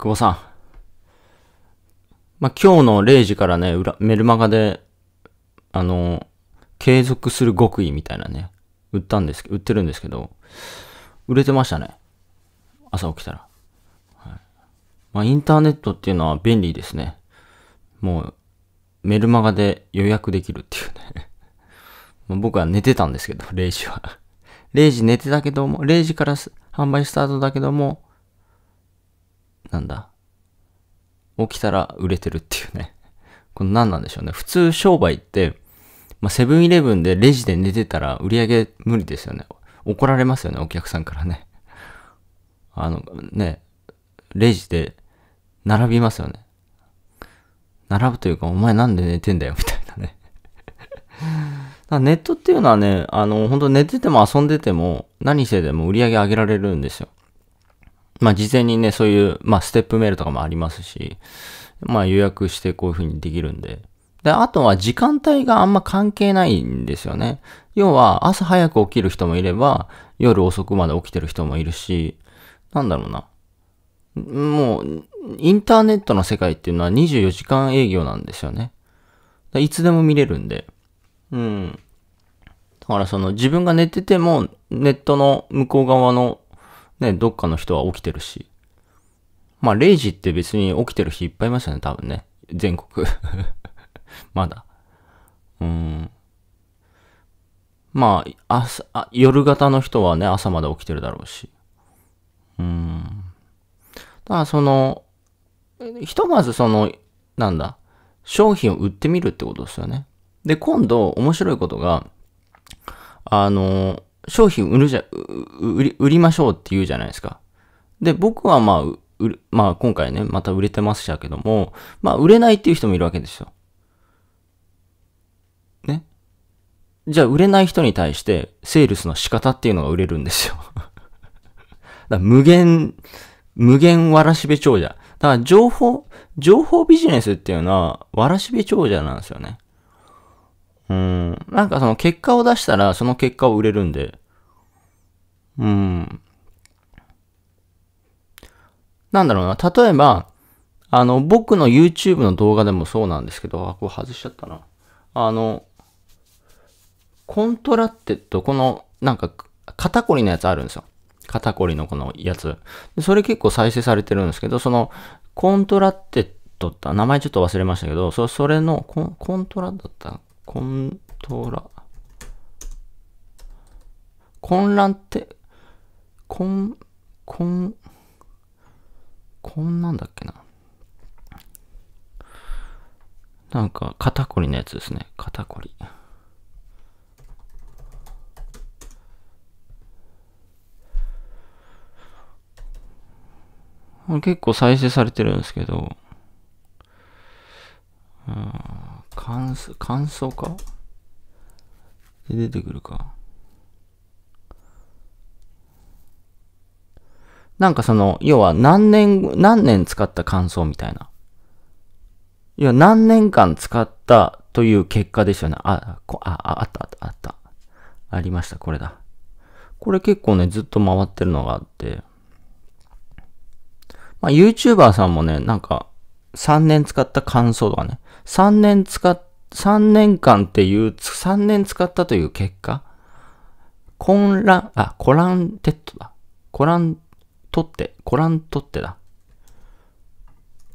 久保さん。まあ、今日の0時からね、裏、メルマガで、あの、継続する極意みたいなね、売ったんです、売ってるんですけど、売れてましたね。朝起きたら。はい、まあ、インターネットっていうのは便利ですね。もう、メルマガで予約できるっていうね。僕は寝てたんですけど、0 時は。0 時寝てたけども、0時から販売スタートだけども、なんだ、起きたら売れてるっていうね。これ何なんでしょうね。普通商売って、まあ、セブンイレブンでレジで寝てたら売り上げ無理ですよね。怒られますよね、お客さんからね。あの、ね、レジで並びますよね。並ぶというか、お前なんで寝てんだよ、みたいなね。ネットっていうのはね、あの、本当寝てても遊んでても、何してでも売り上げ上げられるんですよ。まあ事前にね、そういう、まあステップメールとかもありますし、まあ予約してこういう風にできるんで。で、あとは時間帯があんま関係ないんですよね。要は朝早く起きる人もいれば、夜遅くまで起きてる人もいるし、なんだろうな。もう、インターネットの世界っていうのは24時間営業なんですよね。いつでも見れるんで。うん。だからその自分が寝ててもネットの向こう側のね、どっかの人は起きてるし。まあ0時って別に起きてる日いっぱいいますよね、多分ね。全国 まだ。うん。まあ、朝、あ夜型の人はね、朝まで起きてるだろうし。うん。から、その、ひとまずその、なんだ、商品を売ってみるってことですよね。で、今度面白いことが、あの、商品売るじゃ、売り、売りましょうって言うじゃないですか。で、僕はまあ、売まあ今回ね、また売れてましたけども、まあ売れないっていう人もいるわけですよ。ね。じゃあ売れない人に対してセールスの仕方っていうのが売れるんですよ。だ無限、無限わらしべ長者。だから情報、情報ビジネスっていうのはわらしべ長者なんですよね。うん。なんかその結果を出したらその結果を売れるんで、うん。なんだろうな。例えば、あの、僕の YouTube の動画でもそうなんですけど、あ、これ外しちゃったな。あの、コントラってと、この、なんか、肩こりのやつあるんですよ。肩こりのこのやつ。それ結構再生されてるんですけど、その、コントラってットった、名前ちょっと忘れましたけど、そそれのコン、コントラだったコントラ。混乱って、こん、こん、こんなんだっけな。なんか、肩こりのやつですね。肩こり。結構再生されてるんですけど、うん、乾燥、乾燥か出てくるか。なんかその、要は何年、何年使った感想みたいな。要は何年間使ったという結果でしたね。あ、こあ、あったあったあった。ありました、これだ。これ結構ね、ずっと回ってるのがあって。まあ、YouTuber さんもね、なんか、3年使った感想とかね、3年使っ、3年間っていう、3年使ったという結果、混乱、あ、コランテッドだ。コラン取って、コラン取ってだ。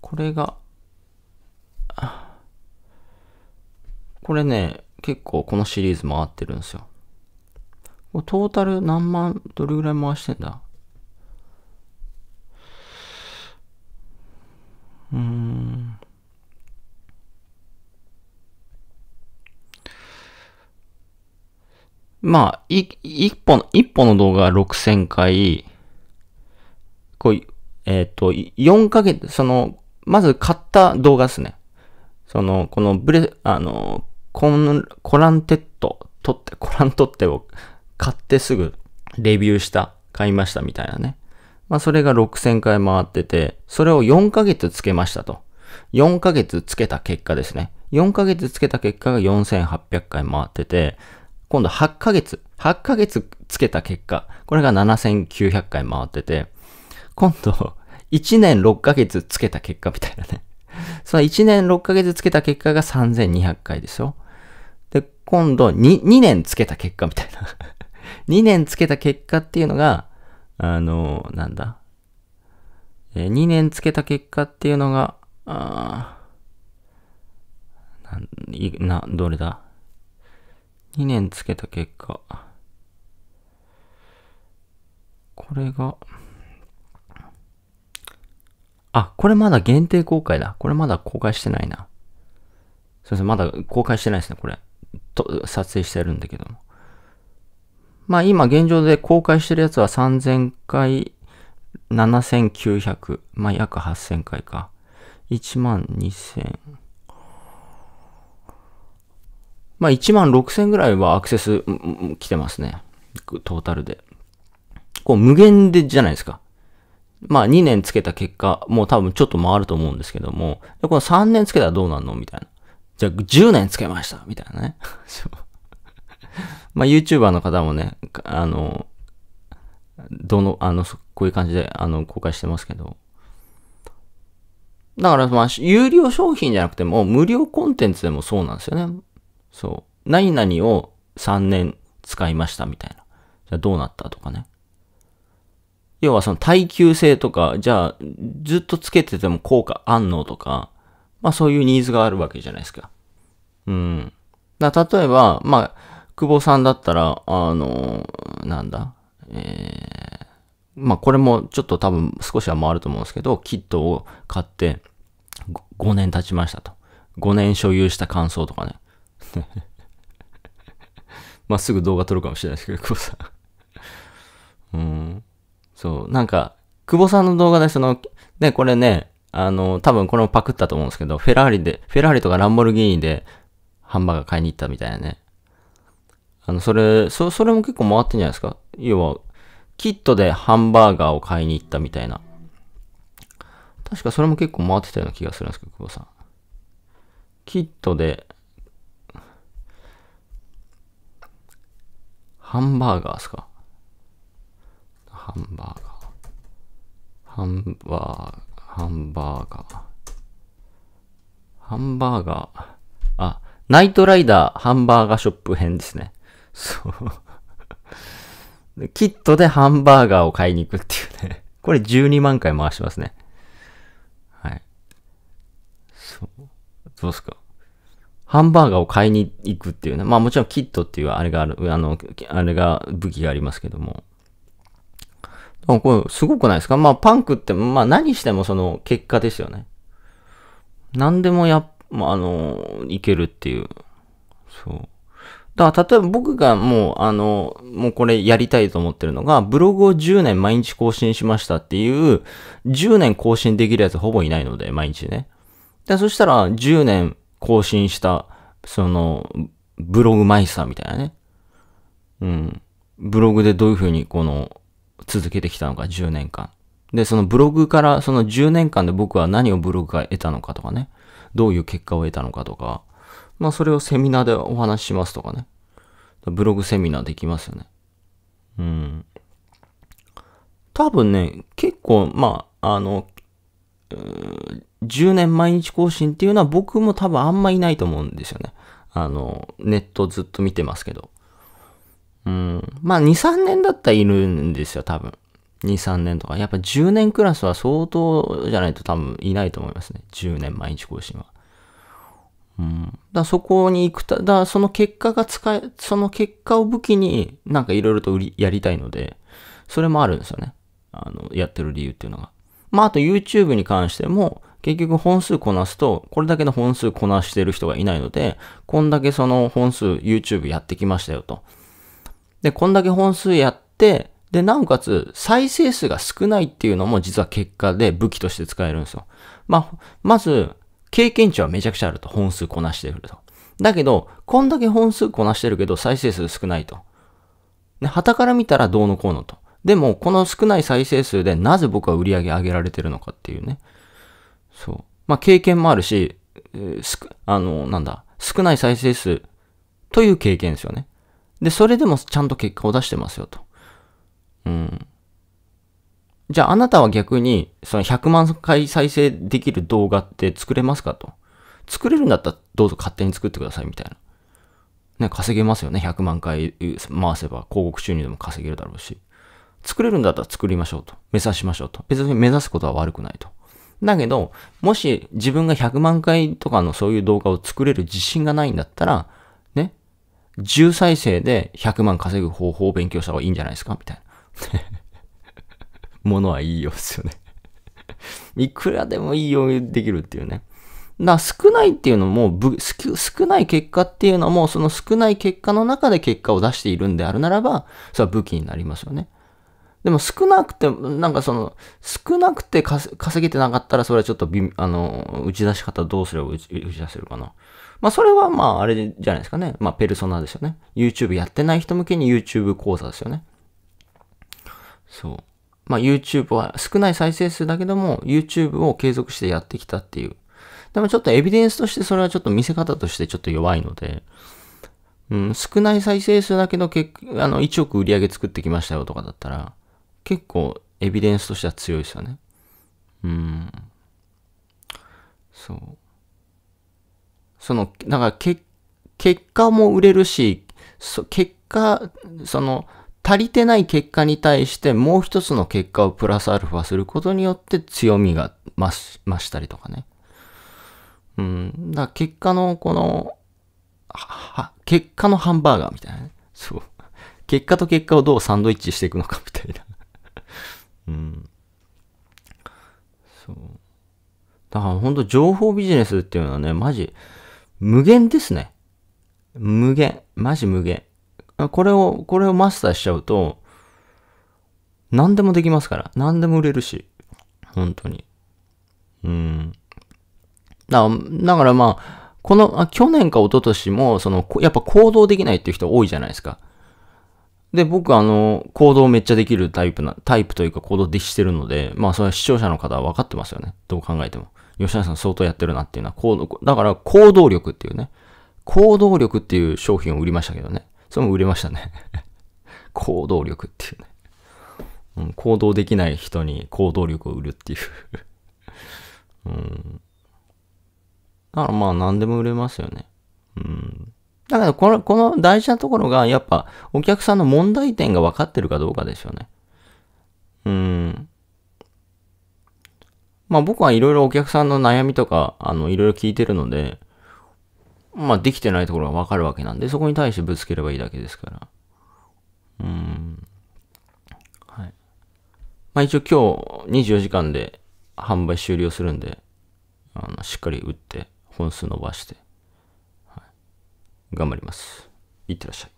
これが、これね、結構このシリーズ回ってるんですよ。トータル何万、どれぐらい回してんだうーん。まあ、い、一本、一本の動画は6000回、こう、えっ、ー、と、4ヶ月、その、まず買った動画ですね。その、このブレ、あの、コンコランテッド、取って、コラン取ってを 買ってすぐレビューした、買いましたみたいなね。まあ、それが6000回回ってて、それを4ヶ月つけましたと。4ヶ月つけた結果ですね。4ヶ月つけた結果が4800回回ってて、今度8ヶ月、8ヶ月つけた結果、これが7900回回ってて、今度、1年6ヶ月つけた結果みたいなね。その1年6ヶ月つけた結果が3200回でしょで、今度2、2年つけた結果みたいな。2 年つけた結果っていうのが、あの、なんだ。え2年つけた結果っていうのが、あなな、どれだ ?2 年つけた結果。これが、あ、これまだ限定公開だ。これまだ公開してないな。すいません、まだ公開してないですね、これ。と、撮影してるんだけども。まあ今現状で公開してるやつは3000回、7900、まあ約8000回か。1万2000。まあ1万6000ぐらいはアクセス来てますね。トータルで。こう無限でじゃないですか。まあ2年つけた結果、もう多分ちょっと回ると思うんですけども、この3年つけたらどうなんのみたいな。じゃあ10年つけましたみたいなね。まあ YouTuber の方もね、あの、どの、あの、こういう感じで、あの、公開してますけど。だから、まあ、有料商品じゃなくても、無料コンテンツでもそうなんですよね。そう。何々を3年使いましたみたいな。じゃあどうなったとかね。要はその耐久性とか、じゃあ、ずっとつけてても効果あんのとか、まあそういうニーズがあるわけじゃないですか。うん。だ例えば、まあ、久保さんだったら、あの、なんだ、えー、まあこれもちょっと多分少しは回ると思うんですけど、キットを買って5年経ちましたと。5年所有した感想とかね。まあすぐ動画撮るかもしれないですけど、久保さんうん。そう、なんか、久保さんの動画でその、ね、これね、あの、多分これもパクったと思うんですけど、フェラーリで、フェラーリとかランボルギーニでハンバーガー買いに行ったみたいなね。あの、それ、そ、それも結構回ってんじゃないですか要は、キットでハンバーガーを買いに行ったみたいな。確かそれも結構回ってたような気がするんですけど、久保さん。キットで、ハンバーガーですかハンバーガー。ハンバー、ハンバーガー。ハンバーガー。あ、ナイトライダーハンバーガーショップ編ですね。そう。キットでハンバーガーを買いに行くっていうね。これ12万回回してますね。はい。そう。どうすか。ハンバーガーを買いに行くっていうね。まあもちろんキットっていうあれがある、あの、あれが武器がありますけども。これすごくないですかまあパンクって、まあ何してもその結果ですよね。何でもや、まあ、あの、いけるっていう。そう。だから例えば僕がもうあの、もうこれやりたいと思ってるのが、ブログを10年毎日更新しましたっていう、10年更新できるやつほぼいないので、毎日ね。で、そしたら10年更新した、その、ブログマイスターみたいなね。うん。ブログでどういうふうにこの続けてきたのか、10年間。で、そのブログから、その10年間で僕は何をブログが得たのかとかね、どういう結果を得たのかとか、まあそれをセミナーでお話ししますとかね。ブログセミナーできますよね。うん。多分ね、結構、まあ、あの、10年毎日更新っていうのは僕も多分あんまいないと思うんですよね。あの、ネットずっと見てますけど。うん。まあ、2、3年だったらいるんですよ、多分。2、3年とか。やっぱ10年クラスは相当じゃないと多分いないと思いますね。10年毎日更新は。うん。だそこに行くた、だその結果が使え、その結果を武器になんかいろいろとやりたいので、それもあるんですよね。あの、やってる理由っていうのが。まあ、あと YouTube に関しても、結局本数こなすと、これだけの本数こなしてる人がいないので、こんだけその本数 YouTube やってきましたよと。で、こんだけ本数やって、で、なおかつ再生数が少ないっていうのも実は結果で武器として使えるんですよ。まあ、まず、経験値はめちゃくちゃあると。本数こなしてると。だけど、こんだけ本数こなしてるけど再生数少ないと。で、旗から見たらどうのこうのと。でも、この少ない再生数でなぜ僕は売り上げ上げられてるのかっていうね。そう。まあ、経験もあるし、えー、すく、あの、なんだ、少ない再生数という経験ですよね。で、それでもちゃんと結果を出してますよと。うん。じゃああなたは逆に、その100万回再生できる動画って作れますかと。作れるんだったらどうぞ勝手に作ってくださいみたいな。ね、稼げますよね。100万回回せば広告収入でも稼げるだろうし。作れるんだったら作りましょうと。目指しましょうと。別に目指すことは悪くないと。だけど、もし自分が100万回とかのそういう動画を作れる自信がないんだったら、10再生で100万稼ぐ方法を勉強した方がいいんじゃないですかみたいな。ものはいいよですよね いくらでもいいようできるっていうね。だから少ないっていうのも少ない結果っていうのも、その少ない結果の中で結果を出しているんであるならば、それは武器になりますよね。でも少なくて、なんかその、少なくて稼げてなかったら、それはちょっと、あの、打ち出し方どうすれば打ち出せるかな。まあ、それはまあ、あれじゃないですかね。まあ、ペルソナですよね。YouTube やってない人向けに YouTube 講座ですよね。そう。まあ、YouTube は少ない再生数だけども、YouTube を継続してやってきたっていう。でもちょっとエビデンスとしてそれはちょっと見せ方としてちょっと弱いので、うん、少ない再生数だけど結あの1億売り上げ作ってきましたよとかだったら、結構エビデンスとしては強いですよね。うん。そう。その、なんかけ、結果も売れるし、そ、結果、その、足りてない結果に対してもう一つの結果をプラスアルファすることによって強みが増し増したりとかね。うん。だから結果のこの、は、結果のハンバーガーみたいなね。そう。結果と結果をどうサンドイッチしていくのかみたいな。うん。そう。だから本当情報ビジネスっていうのはね、マジ、無限ですね。無限。マジ無限。これを、これをマスターしちゃうと、何でもできますから。何でも売れるし。本当に。うん。だだからまあ、この、あ去年か一昨年も、その、やっぱ行動できないっていう人多いじゃないですか。で、僕あの、行動めっちゃできるタイプな、タイプというか行動でしてるので、まあそれは視聴者の方は分かってますよね。どう考えても。吉田さん相当やってるなっていうのは、行動、だから行動力っていうね、行動力っていう商品を売りましたけどね。それも売れましたね 行動力っていうね。うん、行動できない人に行動力を売るっていう うん。だからまあ何でも売れますよね。うん。だからこの、この大事なところがやっぱお客さんの問題点が分かってるかどうかですよね。うん。まあ僕はいろいろお客さんの悩みとか、あの、いろいろ聞いてるので、まあできてないところがわかるわけなんで、そこに対してぶつければいいだけですから。うん。はい。まあ一応今日24時間で販売終了するんで、あの、しっかり打って、本数伸ばして、はい、頑張ります。いってらっしゃい。